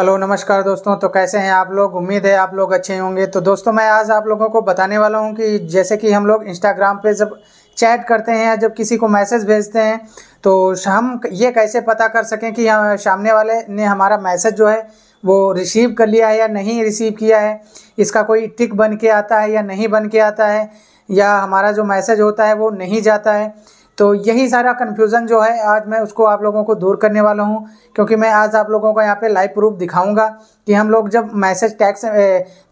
hello नमस्कार दोस्तों तो कैसे हैं आप लोग उम्मीद है आप लोग अच्छे होंगे तो दोस्तों मैं आज आप लोगों को बताने वाला हूं कि जैसे कि हम लोग इंस्टाग्राम पे जब चैट करते हैं या जब किसी को मैसेज भेजते हैं तो हम ये कैसे पता कर सकें कि सामने वाले ने हमारा मैसेज जो है वो रिसीव कर लिया है या नहीं रिसीव किया है इसका कोई टिक बन के आता है या नहीं बन के आता है या हमारा जो मैसेज होता है वो नहीं जाता है तो यही सारा कन्फ्यूज़न जो है आज मैं उसको आप लोगों को दूर करने वाला हूँ क्योंकि मैं आज आप लोगों को यहाँ पे लाइव प्रूफ दिखाऊंगा कि हम लोग जब मैसेज टैक्स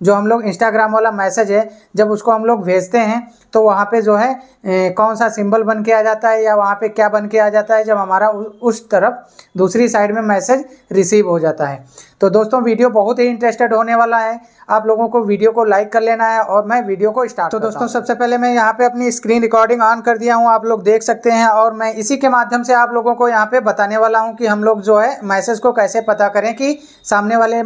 जो हम लोग इंस्टाग्राम वाला मैसेज है जब उसको हम लोग भेजते हैं तो वहाँ पे जो है कौन सा सिंबल बन के आ जाता है या वहाँ पे क्या बन के आ जाता है जब हमारा उस तरफ दूसरी साइड में मैसेज रिसीव हो जाता है तो दोस्तों वीडियो बहुत ही इंटरेस्टेड होने वाला है आप लोगों को वीडियो को लाइक कर लेना है और मैं वीडियो को स्टार्ट तो दोस्तों सबसे पहले मैं यहाँ पे अपनी स्क्रीन रिकॉर्डिंग ऑन कर दिया हूँ आप लोग देख सकते हैं और मैं इसी के माध्यम से आप लोगों को यहाँ पे बताने वाला हूँ कि हम लोग जो है मैसेज को कैसे पता करें कि सामने वाले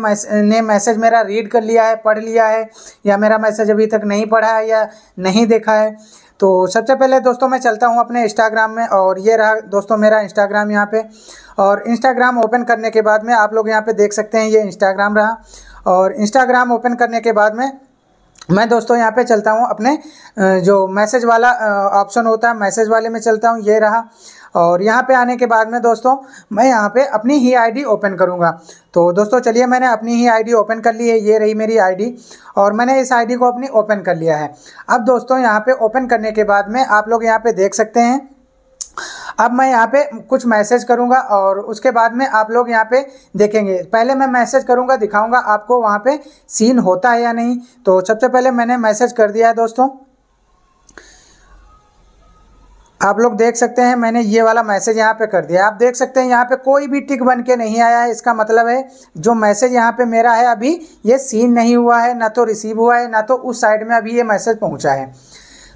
ने मैसेज मेरा रीड कर लिया है पढ़ लिया है या मेरा मैसेज अभी तक नहीं पढ़ा है या नहीं देखा रखा है तो सबसे पहले दोस्तों मैं चलता हूँ अपने इंस्टाग्राम में और ये रहा दोस्तों मेरा इंस्टाग्राम यहाँ पे और इंस्टाग्राम ओपन करने के बाद में आप लोग यहाँ पे देख सकते हैं ये इंस्टाग्राम रहा और इंस्टाग्राम ओपन करने के बाद में मैं दोस्तों यहाँ पे चलता हूँ अपने जो मैसेज वाला ऑप्शन होता है मैसेज वाले में चलता हूँ ये रहा और यहाँ पे आने के बाद में दोस्तों मैं यहाँ पे अपनी ही आईडी ओपन करूँगा तो दोस्तों चलिए मैंने अपनी ही आईडी ओपन कर ली है ये रही मेरी आईडी और मैंने इस आईडी को अपनी ओपन कर लिया है अब दोस्तों यहाँ पर ओपन करने के बाद में आप लोग यहाँ पर देख सकते हैं अब मैं यहाँ पे कुछ मैसेज करूँगा और उसके बाद में आप लोग यहाँ पे देखेंगे पहले मैं मैसेज करूँगा दिखाऊँगा आपको वहाँ पे सीन होता है या नहीं तो सबसे पहले मैंने मैसेज कर दिया है दोस्तों आप लोग देख सकते हैं मैंने ये वाला मैसेज यहाँ पे कर दिया आप देख सकते हैं यहाँ पे कोई भी टिक बन के नहीं आया है इसका मतलब है जो मैसेज यहाँ पे मेरा है अभी ये सीन नहीं हुआ है ना तो रिसीव हुआ है ना तो उस साइड में अभी ये मैसेज पहुँचा है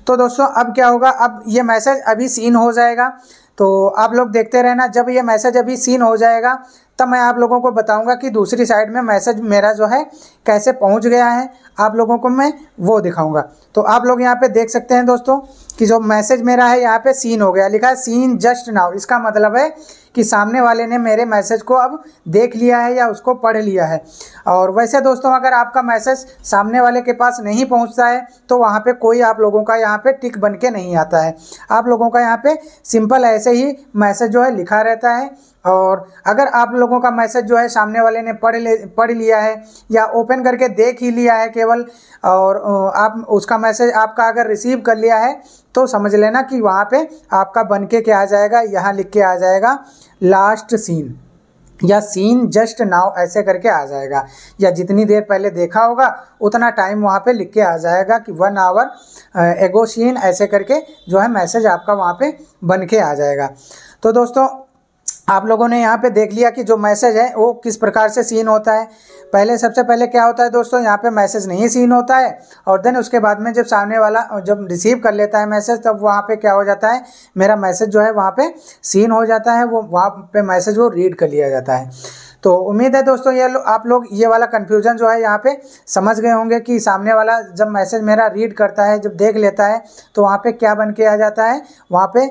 तो दोस्तों अब क्या होगा अब ये मैसेज अभी सीन हो जाएगा तो आप लोग देखते रहना जब ये मैसेज अभी सीन हो जाएगा तब मैं आप लोगों को बताऊंगा कि दूसरी साइड में मैसेज मेरा जो है कैसे पहुंच गया है आप लोगों को मैं वो दिखाऊंगा तो आप लोग यहाँ पे देख सकते हैं दोस्तों कि जो मैसेज मेरा है यहाँ पे सीन हो गया लिखा है सीन जस्ट नाउ इसका मतलब है कि सामने वाले ने मेरे मैसेज को अब देख लिया है या उसको पढ़ लिया है और वैसे दोस्तों अगर आपका मैसेज सामने वाले के पास नहीं पहुँचता है तो वहाँ पर कोई आप लोगों का यहाँ पर टिक बन के नहीं आता है आप लोगों का यहाँ पर सिंपल ऐसे ऐसे ही मैसेज जो है लिखा रहता है और अगर आप लोगों का मैसेज जो है सामने वाले ने पढ़ ले पढ़ लिया है या ओपन करके देख ही लिया है केवल और आप उसका मैसेज आपका अगर रिसीव कर लिया है तो समझ लेना कि वहाँ पे आपका बन के क्या आ जाएगा यहाँ लिख के आ जाएगा लास्ट सीन या सीन जस्ट नाउ ऐसे करके आ जाएगा या जितनी देर पहले देखा होगा उतना टाइम वहाँ पे लिख के आ जाएगा कि वन आवर एगो सीन ऐसे करके जो है मैसेज आपका वहाँ पे बन के आ जाएगा तो दोस्तों आप लोगों ने यहाँ पे देख लिया कि जो मैसेज है वो किस प्रकार से सीन होता है पहले सबसे पहले क्या होता है दोस्तों यहाँ पे मैसेज नहीं सीन होता है और देन उसके बाद में जब सामने वाला जब रिसीव कर लेता है मैसेज तब वहाँ पे क्या हो जाता है मेरा मैसेज जो है वहाँ पे सीन हो जाता है वो वहाँ पे मैसेज वो रीड कर लिया जाता है तो उम्मीद है दोस्तों ये लो, आप लोग ये वाला कन्फ्यूजन जो है यहाँ पे समझ गए होंगे कि सामने वाला जब मैसेज मेरा रीड करता है जब देख लेता है तो वहाँ पे क्या बन के आ जाता है वहाँ पे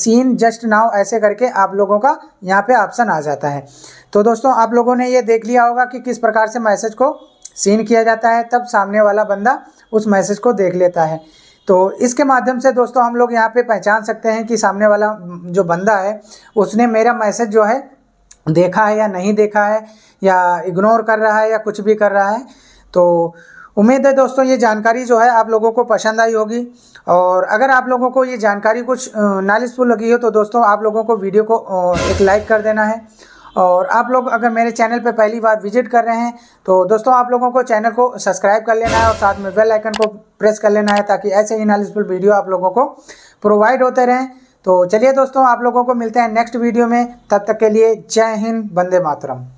सीन जस्ट नाउ ऐसे करके आप लोगों का यहाँ पे ऑप्शन आ जाता है तो दोस्तों आप लोगों ने ये देख लिया होगा कि किस प्रकार से मैसेज को सीन किया जाता है तब सामने वाला बंदा उस मैसेज को देख लेता है तो इसके माध्यम से दोस्तों हम लोग यहाँ पे पहचान सकते हैं कि सामने वाला जो बंदा है उसने मेरा मैसेज जो है देखा है या नहीं देखा है या इग्नोर कर रहा है या कुछ भी कर रहा है तो उम्मीद है दोस्तों ये जानकारी जो है आप लोगों को पसंद आई होगी और अगर आप लोगों को ये जानकारी कुछ नॉलेजफुल लगी हो तो दोस्तों आप लोगों को वीडियो को एक लाइक कर देना है और आप लोग अगर मेरे चैनल पर पहली बार विजिट कर रहे हैं तो दोस्तों आप लोगों को चैनल को सब्सक्राइब कर लेना है और साथ में बेल आइकन को प्रेस कर लेना है ताकि ऐसे ही नॉलेजफुल वीडियो आप लोगों को प्रोवाइड होते रहें तो चलिए दोस्तों आप लोगों को मिलते हैं नेक्स्ट वीडियो में तब तक के लिए जय हिंद वंदे मातरम